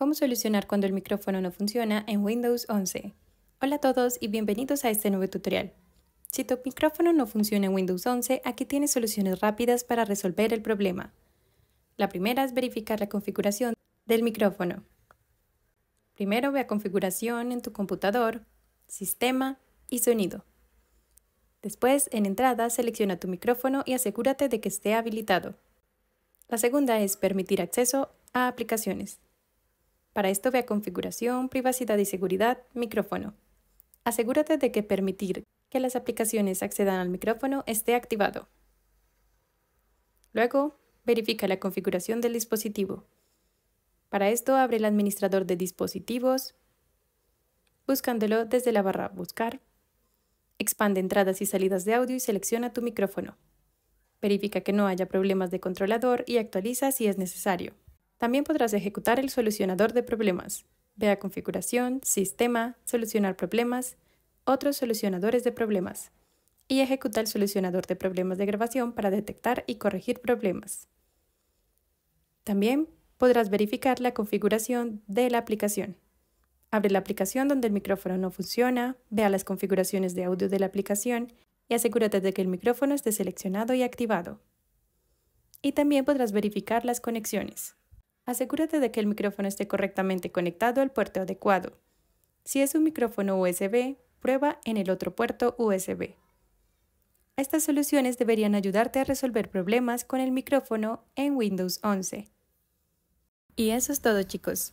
Cómo solucionar cuando el micrófono no funciona en Windows 11. Hola a todos y bienvenidos a este nuevo tutorial. Si tu micrófono no funciona en Windows 11, aquí tienes soluciones rápidas para resolver el problema. La primera es verificar la configuración del micrófono. Primero ve a configuración en tu computador, sistema y sonido. Después, en entrada, selecciona tu micrófono y asegúrate de que esté habilitado. La segunda es permitir acceso a aplicaciones. Para esto ve a Configuración, Privacidad y Seguridad, Micrófono. Asegúrate de que permitir que las aplicaciones accedan al micrófono esté activado. Luego, verifica la configuración del dispositivo. Para esto abre el administrador de dispositivos, buscándolo desde la barra Buscar. Expande entradas y salidas de audio y selecciona tu micrófono. Verifica que no haya problemas de controlador y actualiza si es necesario. También podrás ejecutar el solucionador de problemas. Vea configuración, sistema, solucionar problemas, otros solucionadores de problemas. Y ejecuta el solucionador de problemas de grabación para detectar y corregir problemas. También podrás verificar la configuración de la aplicación. Abre la aplicación donde el micrófono no funciona, vea las configuraciones de audio de la aplicación y asegúrate de que el micrófono esté seleccionado y activado. Y también podrás verificar las conexiones asegúrate de que el micrófono esté correctamente conectado al puerto adecuado. Si es un micrófono USB, prueba en el otro puerto USB. Estas soluciones deberían ayudarte a resolver problemas con el micrófono en Windows 11. Y eso es todo chicos.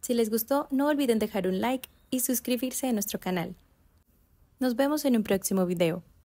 Si les gustó, no olviden dejar un like y suscribirse a nuestro canal. Nos vemos en un próximo video.